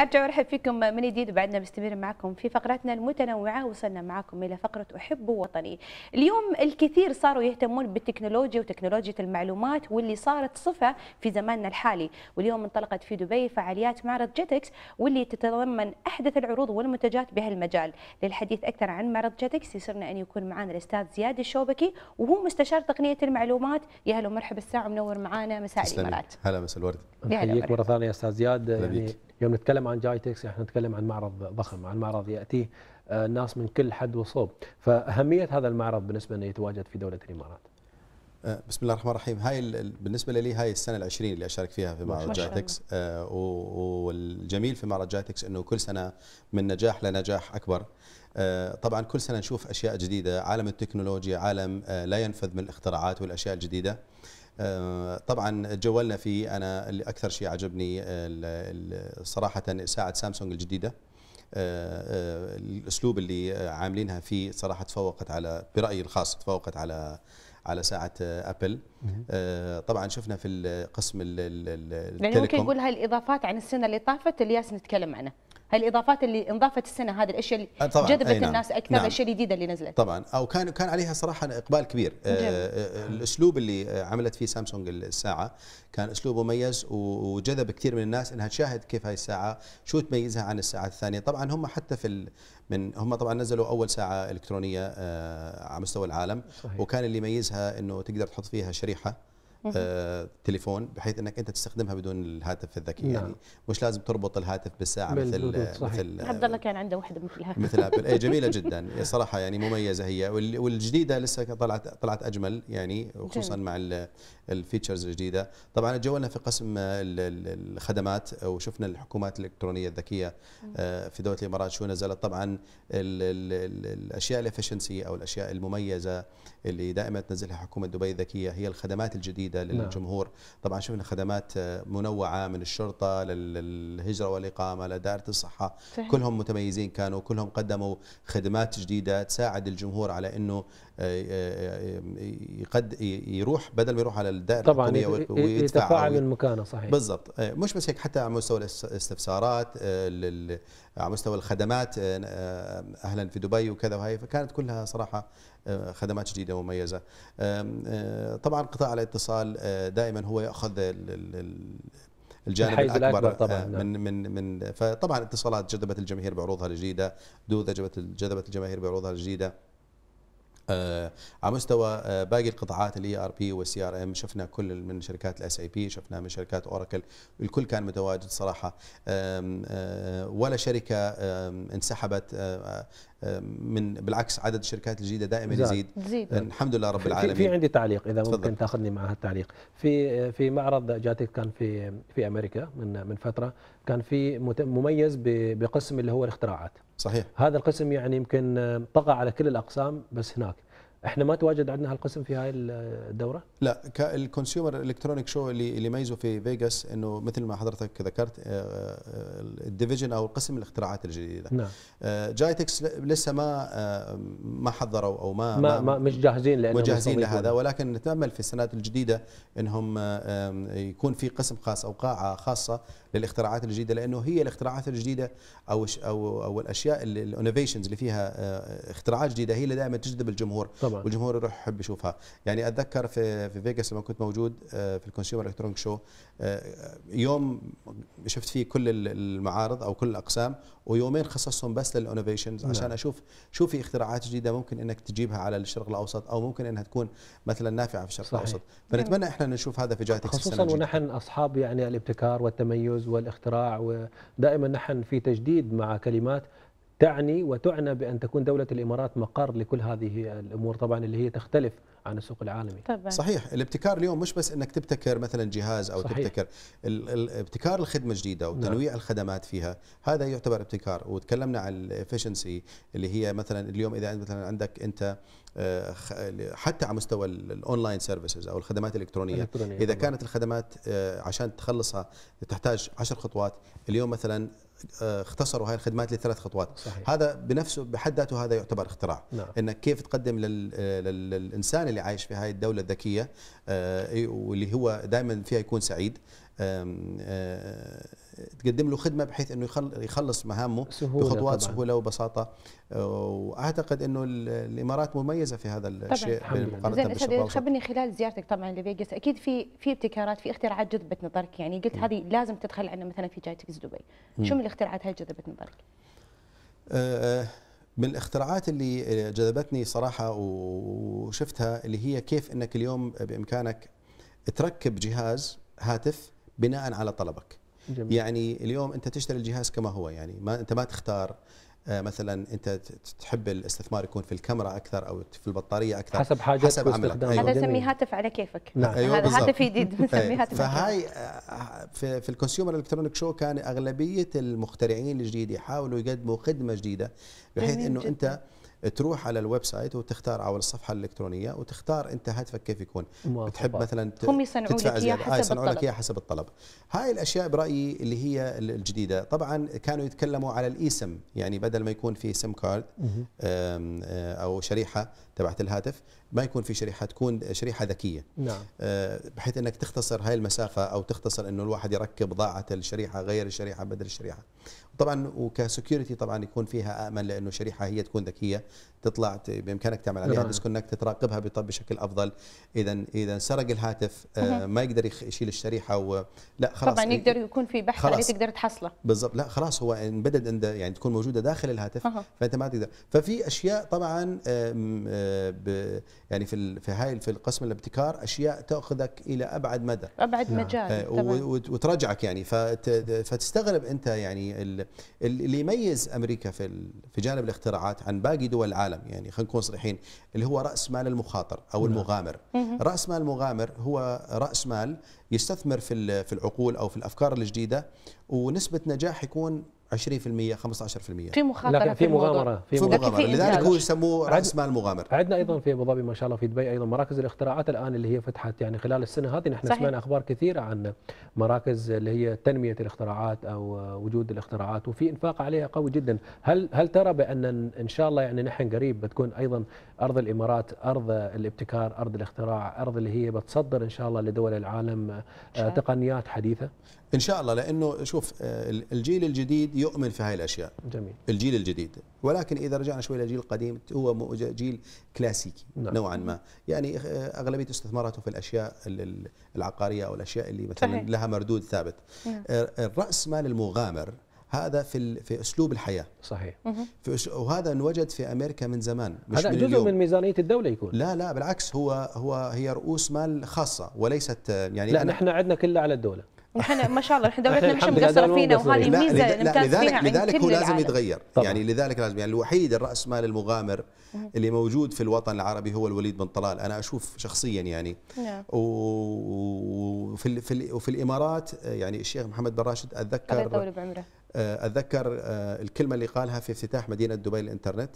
ارجع ورحب فيكم من جديد وبعدنا مستمرين معكم في فقراتنا المتنوعه وصلنا معكم الى فقره احب وطني. اليوم الكثير صاروا يهتمون بالتكنولوجيا وتكنولوجيا المعلومات واللي صارت صفه في زماننا الحالي، واليوم انطلقت في دبي فعاليات معرض جيتكس واللي تتضمن احدث العروض والمنتجات بهالمجال. للحديث اكثر عن معرض جيتكس يسرنا ان يكون معنا الاستاذ زياد الشوبكي وهو مستشار تقنيه المعلومات، يا هلا ومرحبا الساعه منور معنا مساء الامارات. هلا مساء الورد. حياك مره ثانيه استاذ زياد يوم نتكلم عن جايتكس احنا نتكلم عن معرض ضخم عن معرض ياتيه آه، الناس من كل حد وصوب فاهميه هذا المعرض بالنسبه انه يتواجد في دوله الامارات آه، بسم الله الرحمن الرحيم هاي بالنسبه لي هاي السنه العشرين اللي اشارك فيها في معرض جايتكس تكس آه، والجميل في معرض جايتكس انه كل سنه من نجاح لنجاح اكبر طبعا كل سنه نشوف اشياء جديده عالم التكنولوجيا عالم لا ينفذ من الاختراعات والاشياء الجديده آه، طبعا جولنا في انا اللي اكثر شيء عجبني صراحه ساعه سامسونج الجديده آه، آه، الاسلوب اللي عاملينها فيه صراحه تفوقت على برايي الخاص تفوقت على على ساعه ابل طبعا شفنا في القسم التليكوم يعني ممكن نقول هاي الاضافات عن السنه اللي طافت اللي ياس نتكلم عنها هالاضافات اللي انضافت السنه هذه الاشياء اللي آه، طبعًا جذبت نعم. الناس اكثر نعم. الاشياء الجديده اللي نزلت طبعا او كان كان عليها صراحه اقبال كبير آه, آه،, آه، الاسلوب اللي عملت فيه سامسونج الساعه كان اسلوب مميز وجذب كثير من الناس انها تشاهد كيف هاي الساعه شو تميزها عن الساعات الثانيه طبعا هم حتى في من هم طبعا نزلوا اول ساعه الكترونيه آه على مستوى العالم صحيح. وكان اللي يميزها انه تقدر تحط فيها شريحه آه، تليفون بحيث انك انت تستخدمها بدون الهاتف الذكي نعم. يعني مش لازم تربط الهاتف بالساعه مثل آه، صحيح. مثل آه، عبد الله كان عنده وحده مثلها مثل ابل اي جميله جدا صراحه يعني مميزه هي والجديده لسه طلعت طلعت اجمل يعني وخصوصا مع الفيتشرز الجديده طبعا جولنا في قسم الخدمات وشفنا الحكومات الالكترونيه الذكيه في دوله الامارات شو نزلت طبعا الاشياء الافشنسي او الاشياء المميزه اللي دائما تنزلها حكومه دبي الذكيه هي الخدمات الجديده جديده للجمهور نعم. طبعا شفنا خدمات آه، منوعه من الشرطه للهجره والاقامه لدائره الصحه صحيح. كلهم متميزين كانوا كلهم قدموا خدمات جديده تساعد الجمهور على انه آه، آه، يقد يروح بدل ما يروح على الدائره طبعا يتفاعل من مكانه صحيح بالضبط مش بس هيك حتى على مستوى الاستفسارات على مستوى الخدمات اهلا في دبي وكذا وهي فكانت كلها صراحه آه، خدمات جديده ومميزه آه، طبعا قطاع الاتصال آه، دائما هو ياخذ الجانب الأكبر, الاكبر طبعا نعم. من من من فطبعا اتصالات جذبت الجماهير بعروضها الجديده دو جذبت الجماهير بعروضها الجديده آه، على مستوى آه، باقي القطاعات الاي ار بي والسي ار ام شفنا كل من شركات الاس اي بي شفنا من شركات اوراكل الكل كان متواجد صراحه آه، ولا شركه انسحبت من بالعكس عدد الشركات الجديده دائما يزيد الحمد لله رب العالمين في عندي تعليق اذا تفضل. ممكن تاخذني مع هالتعليق في في معرض جاتك كان في في امريكا من من فتره كان في مميز بقسم اللي هو الاختراعات صحيح هذا القسم يعني يمكن طغى آه، على كل الاقسام بس هناك احنا ما تواجد عندنا هالقسم في هاي الدوره لا الكونسيومر الكترونيك شو اللي اللي يميزه في فيغاس انه مثل ما حضرتك ذكرت آه، آه، الديفيجن او القسم الاختراعات الجديده نعم جايتكس لسه ما ما حضروا او ما ما, ما مش جاهزين لانهم جاهزين لهذا ولكن نتامل في السنوات الجديده انهم يكون في قسم خاص او قاعه خاصه للاختراعات الجديده لانه هي الاختراعات الجديده او او او الاشياء الانوفيشنز اللي فيها آه، اختراعات جديده هي اللي دائما تجذب الجمهور طبعا. والجمهور يروح يحب يشوفها يعني اتذكر في في فيجاس لما كنت موجود آه، في الكونسيومر الكترونيك آه، شو يوم شفت فيه كل المعارض او كل الاقسام ويومين خصصهم بس للانوفيشنز نعم. عشان نعم. اشوف شو في اختراعات جديده ممكن انك تجيبها على الشرق الاوسط او ممكن انها تكون مثلا نافعه في الشرق صحيح. الاوسط فنتمنى نعم. احنا نشوف هذا في جاتكس خصوصا ونحن اصحاب يعني الابتكار والتميز والاختراع ودائما نحن في تجديد مع كلمات تعني وتعنى بأن تكون دولة الإمارات مقر لكل هذه الأمور طبعا اللي هي تختلف عن السوق العالمي طبعا. صحيح الابتكار اليوم مش بس أنك تبتكر مثلا جهاز أو صحيح. تبتكر ابتكار الخدمة الجديدة نعم. وتنويع نعم. الخدمات فيها هذا يعتبر ابتكار وتكلمنا عن الافشنسي اللي هي مثلا اليوم إذا مثلا عندك أنت آه، حتى على مستوى الاونلاين سيرفيسز او الخدمات الالكترونيه, الإلكترونية اذا طبعا. كانت الخدمات آه، عشان تخلصها تحتاج 10 خطوات اليوم مثلا اختصروا هاي الخدمات لثلاث خطوات صحيح. هذا بنفسه بحد ذاته هذا يعتبر اختراع نعم. انك كيف تقدم للانسان اللي عايش في هاي الدوله الذكيه آه، واللي هو دائما فيها يكون سعيد تقدم له خدمه بحيث انه يخلص مهامه سهولة بخطوات طبعا. سهوله وبساطه واعتقد انه الامارات مميزه في هذا الشيء مقارنه بالشرق خبرني خلال زيارتك طبعا لفيغاس اكيد في في ابتكارات في اختراعات جذبت نظرك يعني قلت هذه لازم تدخل عندنا مثلا في جايتك دبي شو من الاختراعات هاي جذبت نظرك؟ آه،, أه من الاختراعات اللي جذبتني صراحه وشفتها اللي هي كيف انك اليوم بامكانك تركب جهاز هاتف بناء على طلبك جميل. يعني اليوم انت تشتري الجهاز كما هو يعني ما انت ما تختار آه، مثلا انت تحب الاستثمار يكون في الكاميرا اكثر او في البطاريه اكثر حسب حاجتك حسب عملك أيوة. هذا سمي هاتف على كيفك نعم. أيوة هذا هاتف جديد نسميه أيوة. هاتف فهاي آه، في, في الكونسيومر الكترونيك شو كان اغلبيه المخترعين الجديد يحاولوا يقدموا خدمه جديده بحيث انه جداً. انت تروح على الويب سايت وتختار او الصفحه الالكترونيه وتختار انت هاتفك كيف يكون بتحب مثلا هم يصنعوا لك اياها حسب, الطلب حسب الطلب هاي الاشياء برايي اللي هي الجديده طبعا كانوا يتكلموا على الايسم يعني بدل ما يكون في سم كارد آه، او شريحه تبعت الهاتف ما يكون في شريحه تكون شريحه ذكيه نعم. آه، بحيث انك تختصر هاي المسافه او تختصر انه الواحد يركب ضاعه الشريحه غير الشريحه بدل الشريحه طبعا وكسكيورتي طبعا يكون فيها امن لانه شريحه هي تكون ذكيه تطلع بامكانك تعمل عليها ديسكونكت نعم. تراقبها بشكل افضل اذا اذا سرق الهاتف آه، ما يقدر يشيل الشريحه و لا خلاص طبعا يقدر يكون في بحث عليه تقدر تحصله بالضبط لا خلاص هو انبدد عند يعني تكون موجوده داخل الهاتف فانت ما تقدر ففي اشياء طبعا آه، يعني في في هاي في القسم الابتكار اشياء تاخذك الى ابعد مدى ابعد نعم. مجال آه، وترجعك يعني فتستغرب انت يعني اللي يميز امريكا في في جانب الاختراعات عن باقي دول العالم يعني خلينا نكون صريحين اللي هو راس مال المخاطر او نعم. المغامر راس مال المغامر هو راس مال يستثمر في في العقول او في الافكار الجديده ونسبه نجاح يكون 20% 15% في مخاطره في مغامره في مغامره لذلك هو يسموه راس مال مغامر عندنا ايضا في ابو ظبي ما شاء الله في دبي ايضا مراكز الاختراعات الان اللي هي فتحت يعني خلال السنه هذه نحن سمعنا اخبار كثيره عن مراكز اللي هي تنميه الاختراعات او وجود الاختراعات وفي انفاق عليها قوي جدا هل هل ترى بان ان شاء الله يعني نحن قريب بتكون ايضا ارض الامارات ارض الابتكار ارض الاختراع ارض اللي هي بتصدر ان شاء الله لدول العالم آه، تقنيات حديثه ان شاء الله لانه شوف آه، الجيل الجديد يؤمن في هاي الاشياء جميل الجيل الجديد ولكن اذا رجعنا شوي للجيل القديم هو جيل كلاسيكي نعم. نوعا ما يعني آه، اغلبيه استثماراته في الاشياء العقاريه او الاشياء اللي مثلا لها مردود ثابت نعم. الراس مال المغامر هذا في في اسلوب الحياه صحيح في أسلوب وهذا انوجد في امريكا من زمان مش هذا من جزء اليوم. من ميزانيه الدوله يكون لا لا بالعكس هو هو هي رؤوس مال خاصه وليست يعني لا نحن عندنا كله على الدوله نحن ما شاء الله نحن دولتنا مش مقصره فينا وهذه ميزه لا لذلك فيها لذلك هو لازم يتغير طبعا. يعني لذلك لازم يعني الوحيد الراس مال المغامر اللي موجود في الوطن العربي هو الوليد بن طلال انا اشوف شخصيا يعني نعم. وفي في وفي الامارات يعني الشيخ محمد بن راشد اتذكر الله بعمره اتذكر آه، آه، الكلمه اللي قالها في افتتاح مدينه دبي للانترنت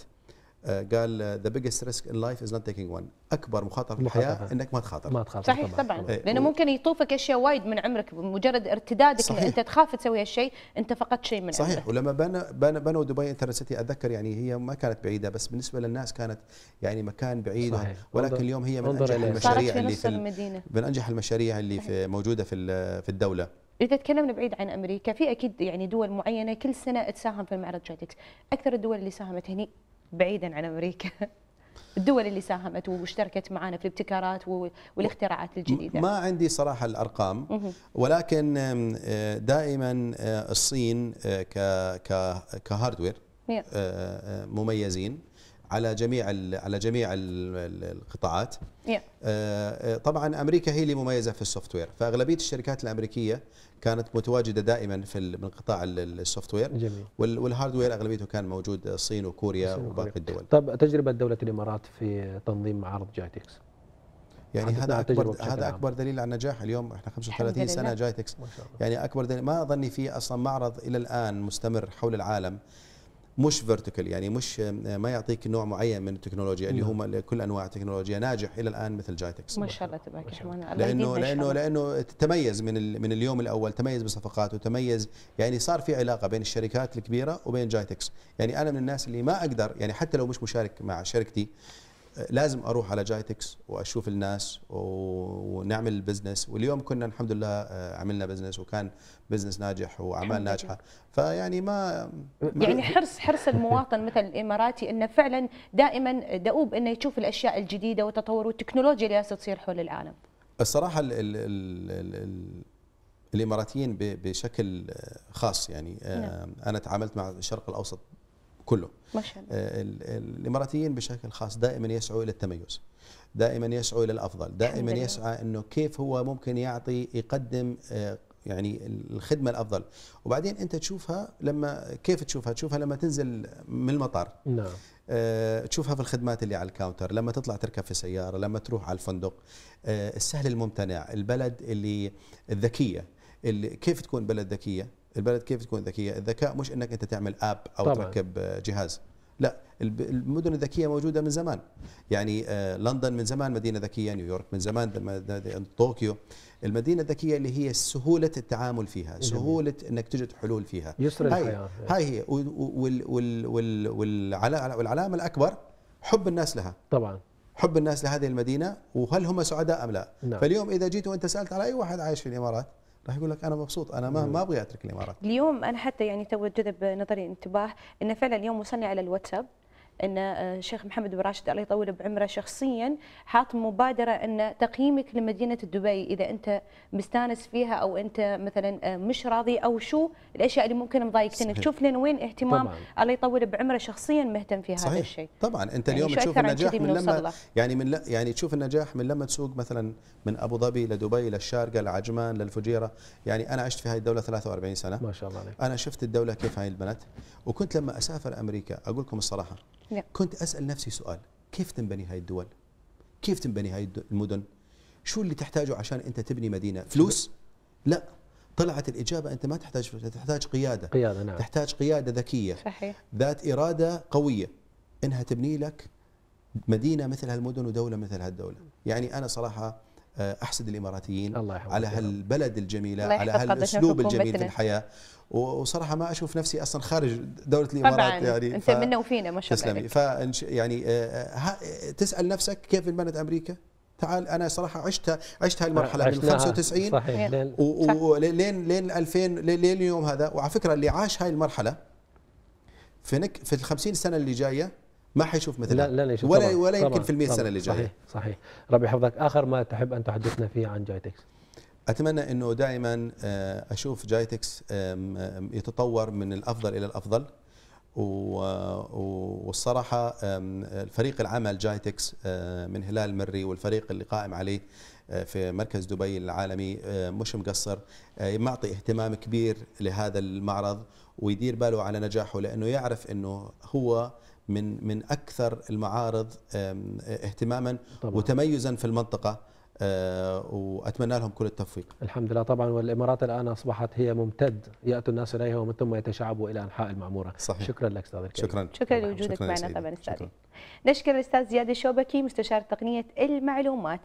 آه، قال ذا بيجست ريسك ان لايف از نوت تيكينج وان اكبر مخاطره في الحياه انك ما تخاطر ما تخاطر صحيح طبعا, طبعاً. إيه. لانه ممكن يطوفك اشياء وايد من عمرك بمجرد ارتدادك صحيح. انت تخاف تسوي هالشيء انت فقدت شيء من صحيح عمرك. ولما بنى بنى بنوا دبي انترنت سيتي اتذكر يعني هي ما كانت بعيده بس بالنسبه للناس كانت يعني مكان بعيد صحيح. ولكن اليوم هي من انجح المشاريع اللي في, في المدينة. من انجح المشاريع اللي صحيح. في موجوده في في الدوله اذا تكلمنا بعيد عن امريكا في اكيد يعني دول معينه كل سنه تساهم في معرض جاتكس اكثر الدول اللي ساهمت هني بعيدا عن امريكا الدول اللي ساهمت واشتركت معنا في الابتكارات والاختراعات الجديده ما عندي صراحه الارقام ولكن آه، دائما آه، الصين آه، كهاردوير مميزين على جميع على جميع القطاعات آه، آه، طبعا امريكا هي اللي مميزه في السوفت وير فاغلبيه الشركات الامريكيه كانت متواجده دائما في من قطاع السوفت وير والهاردوير اغلبيته كان موجود الصين وكوريا وباقي الدول طب تجربه دوله الامارات في تنظيم معرض جايتكس يعني هذا اكبر هذا اكبر دليل على النجاح اليوم احنا 35 سنه جايتكس يعني اكبر دليل ما اظني في اصلا معرض الى الان مستمر حول العالم مش فيرتيكال يعني مش آه، ما يعطيك نوع معين من التكنولوجيا اللي هم نعم. كل انواع التكنولوجيا ناجح الى الان مثل جايتكس ما شاء الله تبارك الرحمن لانه لانه لانه تميز من من اليوم الاول تميز بصفقاته تميز يعني صار في علاقه بين الشركات الكبيره وبين جايتكس يعني انا من الناس اللي ما اقدر يعني حتى لو مش مشارك مع شركتي لازم اروح على جايتكس واشوف الناس ونعمل البزنس واليوم كنا الحمد لله آه، عملنا بزنس وكان بزنس ناجح واعمال ناجحه فيعني ما, ما يعني حرص حرص المواطن مثل الاماراتي انه فعلا دائما دؤوب انه يشوف الاشياء الجديده والتطور والتكنولوجيا اللي تصير حول العالم الصراحه الـ الـ الـ الـ الاماراتيين بشكل خاص يعني نعم. آه، انا تعاملت مع الشرق الاوسط كله ما شاء الله آه، الاماراتيين بشكل خاص دائما يسعوا الى التميز دائما يسعوا الى الافضل دائما يسعى انه كيف هو ممكن يعطي يقدم آه، يعني الخدمه الافضل وبعدين انت تشوفها لما كيف تشوفها تشوفها لما تنزل من المطار نعم أه تشوفها في الخدمات اللي على الكاونتر لما تطلع تركب في سياره لما تروح على الفندق أه السهل الممتنع البلد اللي الذكيه اللي كيف تكون بلد ذكيه البلد كيف تكون ذكيه الذكاء مش انك انت تعمل اب او طبعًا. تركب آه، جهاز لا المدن الذكيه موجوده من زمان يعني آه، لندن من زمان مدينه ذكيه نيويورك من زمان طوكيو المدينه الذكيه اللي هي سهوله التعامل فيها سهوله انك تجد حلول فيها يسر هاي الحياه هاي هي والعلامه الاكبر حب الناس لها طبعا حب الناس لهذه المدينه وهل هم سعداء ام لا نعم. فاليوم اذا جيت وانت سالت على اي واحد عايش في الامارات راح يقول لك انا مبسوط انا ما ما ابغى اترك الامارات اليوم انا حتى يعني تو جذب نظري انتباه انه فعلا اليوم وصلني على الواتساب ان الشيخ آه، محمد بن راشد الله يطول بعمره شخصيا حاط مبادره ان تقييمك لمدينه دبي اذا انت مستانس فيها او انت مثلا آه، مش راضي او شو الاشياء اللي ممكن مضايقتك انك تشوف لين وين اهتمام الله يطول بعمره شخصيا مهتم في صحيح. هذا الشيء طبعا انت يعني اليوم تشوف النجاح من, من لما يعني من ل... يعني تشوف النجاح من لما تسوق مثلا من ابو ظبي لدبي للشارقه لعجمان للفجيره يعني انا عشت في هذه الدوله 43 سنه ما شاء الله عليك انا شفت الدوله كيف هاي البنات وكنت لما اسافر امريكا اقول لكم الصراحه لا. نعم. كنت اسال نفسي سؤال كيف تنبني هاي الدول كيف تنبني هاي المدن شو اللي تحتاجه عشان انت تبني مدينه فلوس لا طلعت الإجابة أنت ما تحتاج فلوس تحتاج قيادة قيادة نعم تحتاج قيادة ذكية صحيح ذات إرادة قوية إنها تبني لك مدينة مثل هالمدن ودولة مثل هالدولة يعني أنا صراحة آه، احسد الاماراتيين الله على هالبلد الجميله الله على هالاسلوب الجميل في الحياه وصراحه ما اشوف نفسي اصلا خارج دوله الامارات طبعاً يعني انت منا وفينا ما شاء الله ف فانش يعني آه، آه، تسال نفسك كيف البلد امريكا؟ تعال انا صراحه عشتها عشت هاي المرحله من 95 ولين لين 2000 لين اليوم هذا وعلى فكره اللي عاش هاي المرحله في في ال 50 سنه اللي جايه ما حيشوف مثلها لا لا يشوف ولا طبعًا ولا يمكن في المية سنة اللي جاية صحيح صحيح ربي يحفظك آخر ما تحب أن تحدثنا فيه عن جايتكس أتمنى أنه دائما آه، أشوف جايتكس يتطور من الأفضل إلى الأفضل والصراحة فريق العمل جايتكس آه، من هلال مري والفريق اللي قائم عليه آه، في مركز دبي العالمي مش مقصر معطي اهتمام كبير لهذا المعرض ويدير باله على نجاحه لأنه يعرف أنه هو من من اكثر المعارض اهتماما طبعا. وتميزا في المنطقه آه، واتمنى لهم كل التوفيق. الحمد لله طبعا والامارات الان اصبحت هي ممتد ياتوا الناس اليها ومن ثم يتشعبوا الى انحاء المعموره. صحيح. شكرا لك استاذ الكريم. شكرا شكرا لوجودك معنا طبعا استاذ. نشكر الاستاذ زياد الشوبكي مستشار تقنيه المعلومات.